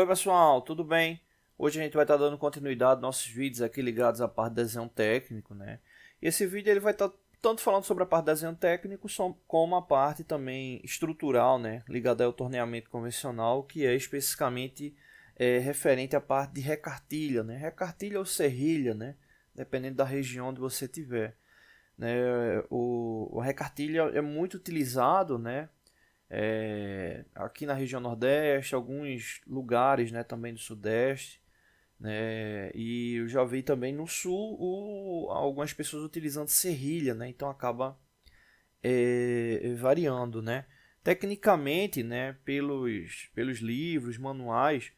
Oi pessoal, tudo bem? Hoje a gente vai estar tá dando continuidade aos nossos vídeos aqui ligados à parte de desenho técnico, né? E esse vídeo ele vai estar tá tanto falando sobre a parte de desenho técnico como a parte também estrutural, né? Ligada ao torneamento convencional, que é especificamente é, referente à parte de recartilha, né? Recartilha ou serrilha, né? Dependendo da região onde você tiver. Né? O, o recartilha é muito utilizado, né? é, aqui na região Nordeste, alguns lugares né, também do Sudeste. Né, e eu já vi também no Sul o, algumas pessoas utilizando serrilha, né, então acaba é, variando. Né. Tecnicamente, né, pelos, pelos livros, manuais,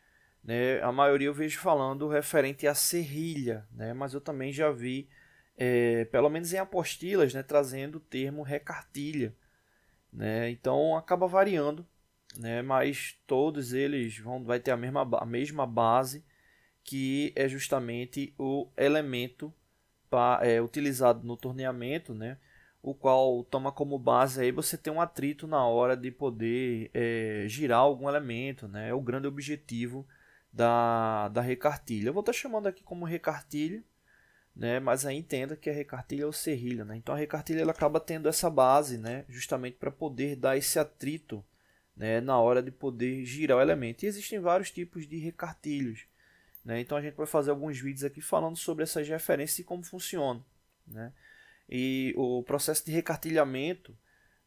né, a maioria eu vejo falando referente à serrilha, né, mas eu também já vi, é, pelo menos em apostilas, né, trazendo o termo recartilha né? Então acaba variando, né? Mas todos eles vão vai ter a mesma a mesma base que é justamente o elemento pra, é, utilizado no torneamento, né? O qual toma como base aí você tem um atrito na hora de poder é, girar algum elemento, né? É o grande objetivo da, da recartilha. Eu vou estar tá chamando aqui como recartilha, né? Mas aí entenda que a recartilha é o serrilho, né? Então a recartilha ela acaba tendo essa base, né? Justamente para poder dar esse atrito, né? Na hora de poder girar o elemento. E existem vários tipos de recartilhos, né? Então a gente vai fazer alguns vídeos aqui falando sobre essas referências e como funciona, né? E o processo de recartilhamento,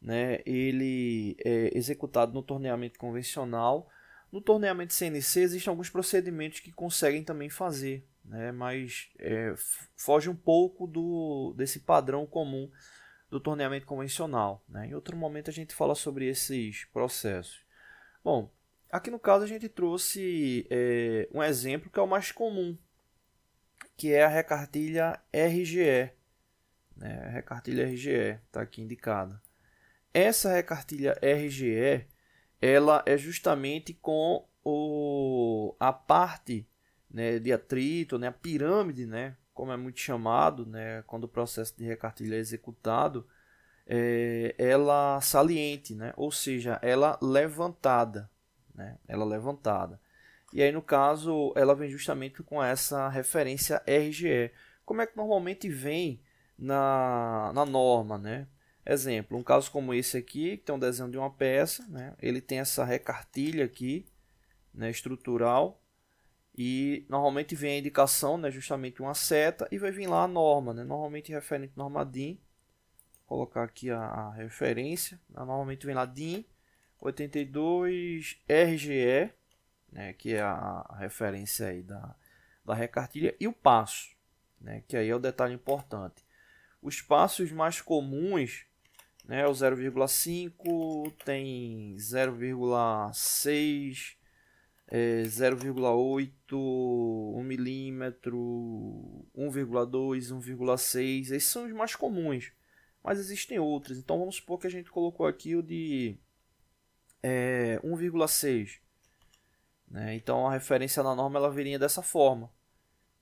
né? Ele é executado no torneamento convencional. No torneamento CNC existem alguns procedimentos que conseguem também fazer, né? mas é, foge um pouco do, desse padrão comum do torneamento convencional. Né? Em outro momento a gente fala sobre esses processos. Bom, aqui no caso a gente trouxe é, um exemplo que é o mais comum, que é a recartilha RGE. Né? A recartilha RGE está aqui indicada. Essa recartilha RGE ela é justamente com o, a parte né, de atrito, né, a pirâmide, né, como é muito chamado, né, quando o processo de recartilha é executado, é, ela saliente, né, ou seja, ela levantada, né, ela levantada. E aí, no caso, ela vem justamente com essa referência RGE. Como é que normalmente vem na, na norma, né? Exemplo, um caso como esse aqui, que tem um desenho de uma peça, né? ele tem essa recartilha aqui, né, estrutural, e normalmente vem a indicação, né, justamente uma seta, e vai vir lá a norma, né, normalmente referente norma DIN. Vou colocar aqui a, a referência, né, normalmente vem lá DIN 82 RGE, né, que é a, a referência aí da, da recartilha, e o passo, né, que aí é o detalhe importante. Os passos mais comuns né, o 0,5, tem 0,6, é, 0,8, 1 milímetro, 1,2, 1,6. Esses são os mais comuns, mas existem outros. Então vamos supor que a gente colocou aqui o de é, 1,6. Né? Então a referência na norma ela viria dessa forma.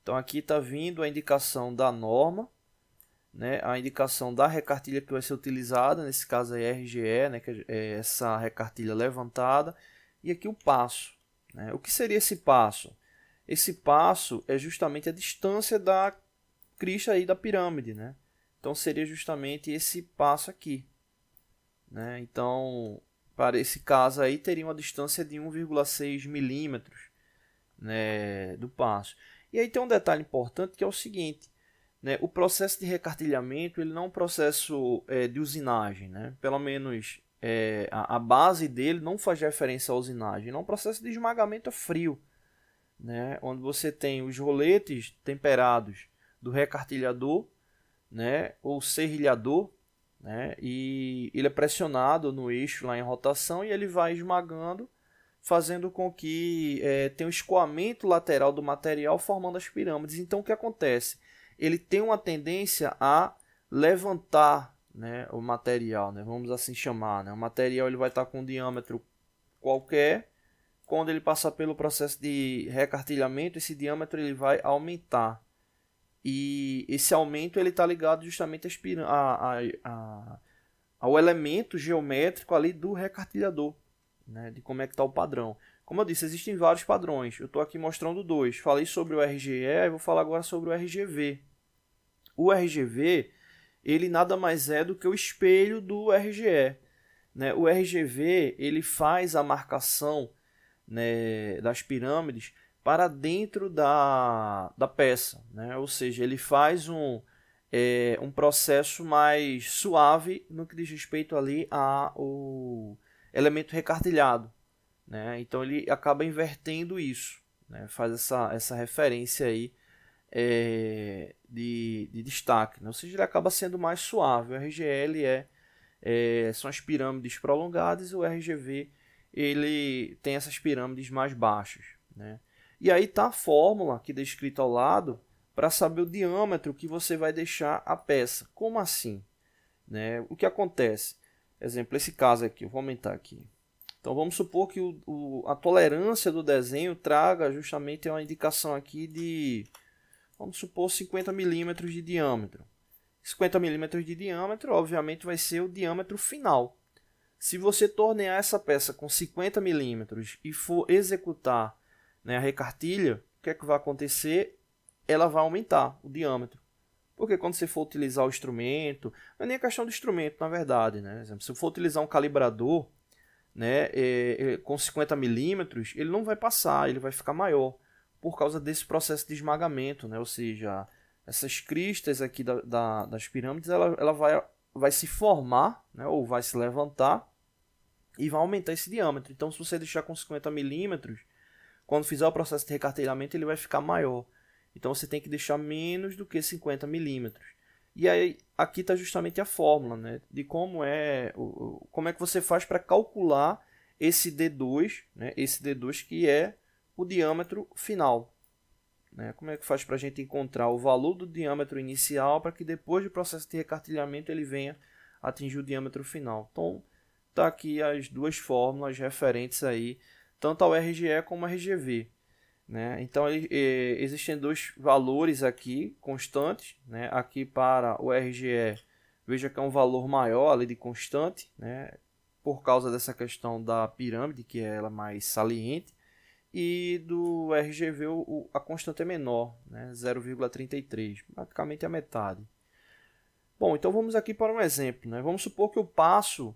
Então aqui está vindo a indicação da norma, né? a indicação da recartilha que vai ser utilizada, nesse caso é RGE, né? que é essa recartilha levantada, e aqui o passo. Né? O que seria esse passo? Esse passo é justamente a distância da crista aí da pirâmide, né? Então seria justamente esse passo aqui, né? Então para esse caso aí teria uma distância de 1,6 milímetros, né, do passo. E aí tem um detalhe importante que é o seguinte, né? O processo de recartilhamento ele não é um processo é, de usinagem, né? Pelo menos é, a, a, base dele não faz referência à usinagem. Não, é um processo de esmagamento frio, né? onde você tem os roletes temperados do recartilhador né? ou serrilhador, né? e ele é pressionado no eixo lá em rotação e ele vai esmagando, fazendo com que é, tenha um escoamento lateral do material formando as pirâmides. Então o que acontece? Ele tem uma tendência a levantar né, o material, né, vamos assim chamar, né, o material ele vai estar tá com um diâmetro qualquer, quando ele passar pelo processo de recartilhamento, esse diâmetro ele vai aumentar. E esse aumento ele está ligado justamente a, a, a, ao elemento geométrico ali do recartilhador, né, de como é que está o padrão. Como eu disse, existem vários padrões. Eu estou aqui mostrando dois. Falei sobre o RGE, vou falar agora sobre o RGV. O RGV ele nada mais é do que o espelho do RGE. Né? O RGV ele faz a marcação né, das pirâmides para dentro da, da peça, né? ou seja, ele faz um, é, um processo mais suave no que diz respeito ali ao elemento recartilhado. Né? Então ele acaba invertendo isso, né? faz essa, essa referência aí é, de, de, destaque, né? ou seja, ele acaba sendo mais suave. O RGL é, é, são as pirâmides prolongadas e o RGV ele tem essas pirâmides mais baixas. Né? E aí está a fórmula que descrita ao lado para saber o diâmetro que você vai deixar a peça. Como assim? Né? O que acontece? Exemplo, esse caso aqui, eu vou aumentar aqui. Então vamos supor que o, o, a tolerância do desenho traga justamente uma indicação aqui de vamos supor 50 milímetros de diâmetro. 50 milímetros de diâmetro, obviamente, vai ser o diâmetro final. Se você tornear essa peça com 50 milímetros e for executar né, a recartilha, o que é que vai acontecer? Ela vai aumentar o diâmetro. Porque quando você for utilizar o instrumento, não é nem a questão do instrumento, na verdade, né? se eu for utilizar um calibrador, né, é, é, com 50 milímetros, ele não vai passar, ele vai ficar maior por causa desse processo de esmagamento, né? Ou seja, essas cristas aqui da, da, das pirâmides, ela, ela vai, vai se formar, né? Ou vai se levantar e vai aumentar esse diâmetro. Então, se você deixar com 50 milímetros, quando fizer o processo de recarteiramento ele vai ficar maior. Então, você tem que deixar menos do que 50 milímetros. E aí, aqui está justamente a fórmula, né? De como é, como é que você faz para calcular esse D2, né? Esse D2 que é o diâmetro final. Né? Como é que faz para a gente encontrar o valor do diâmetro inicial para que depois do processo de recartilhamento ele venha atingir o diâmetro final? Então, tá aqui as duas fórmulas referentes aí, tanto ao RGE como ao RGV. Né? Então, ele, é, existem dois valores aqui constantes. Né? Aqui para o RGE, veja que é um valor maior ali de constante, né? por causa dessa questão da pirâmide, que é ela mais saliente e do RGV o, a constante é menor, né? 0,33, praticamente a metade. Bom, então vamos aqui para um exemplo. Né? Vamos supor que o passo,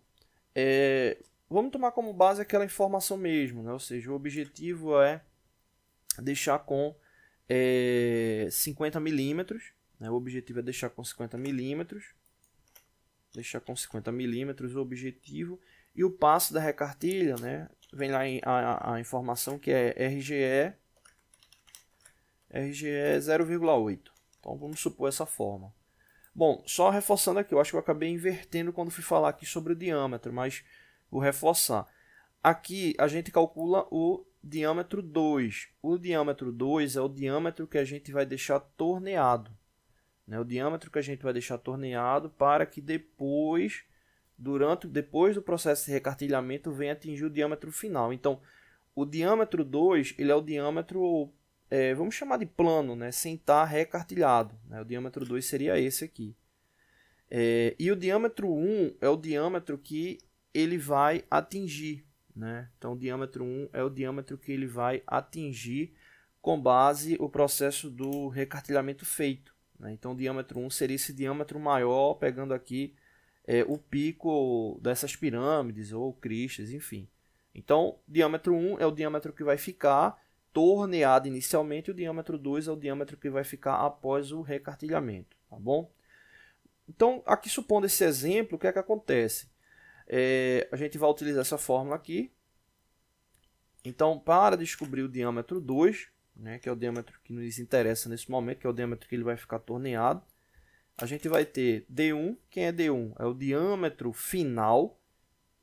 é, vamos tomar como base aquela informação mesmo, né? ou seja, o objetivo é deixar com é, 50 milímetros, né? o objetivo é deixar com 50 milímetros, deixar com 50 milímetros o objetivo, e o passo da recartilha, né? vem lá a, a informação que é RGE RGE 0,8. Então vamos supor essa forma. Bom, só reforçando aqui, eu acho que eu acabei invertendo quando fui falar aqui sobre o diâmetro, mas vou reforçar. Aqui a gente calcula o diâmetro 2. O diâmetro 2 é o diâmetro que a gente vai deixar torneado. Né? O diâmetro que a gente vai deixar torneado para que depois durante depois do processo de recartilhamento vem atingir o diâmetro final. Então, o diâmetro 2 ele é o diâmetro, é, vamos chamar de plano, né? sem estar tá recartilhado. Né? O diâmetro 2 seria esse aqui. É, e o diâmetro 1 um é o diâmetro que ele vai atingir. Né? Então, o diâmetro 1 um é o diâmetro que ele vai atingir com base o processo do recartilhamento feito. Né? Então, o diâmetro 1 um seria esse diâmetro maior, pegando aqui é, o pico dessas pirâmides ou cristas, enfim. Então, diâmetro 1 é o diâmetro que vai ficar torneado inicialmente, e o diâmetro 2 é o diâmetro que vai ficar após o recartilhamento, tá bom? Então, aqui supondo esse exemplo, o que é que acontece? É, a gente vai utilizar essa fórmula aqui. Então, para descobrir o diâmetro 2, né, que é o diâmetro que nos interessa nesse momento, que é o diâmetro que ele vai ficar torneado, a gente vai ter D1. Quem é D1? É o diâmetro final,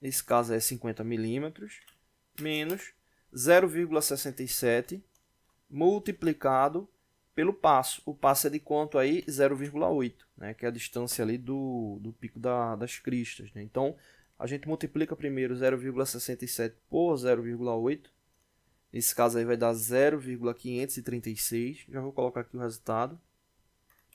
nesse caso é 50 milímetros, menos 0,67 multiplicado pelo passo. O passo é de quanto aí? 0,8, né? que é a distância ali do, do pico da, das cristas. Né? Então, a gente multiplica primeiro 0,67 por 0,8. Nesse caso aí vai dar 0,536. Já vou colocar aqui o resultado.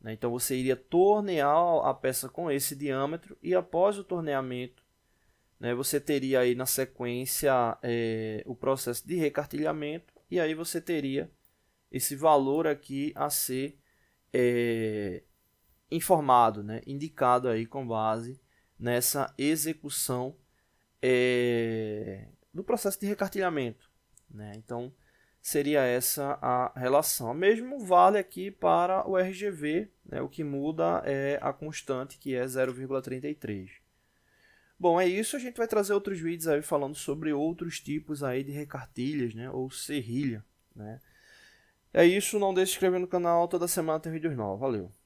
Né? Então você iria tornear a peça com esse diâmetro e após o torneamento né, você teria aí na sequência é, o processo de recartilhamento e aí você teria esse valor aqui a ser é, informado, né, indicado aí com base nessa execução é, do processo de recartilhamento. Né? Então, seria essa a relação. O Mesmo vale aqui para o RGV, né? o que muda é a constante, que é 0,33. Bom, é isso. A gente vai trazer outros vídeos aí falando sobre outros tipos aí de recartilhas, né? Ou serrilha, né? É isso. Não deixe de se inscrever no canal. Toda semana tem vídeos novos. Valeu!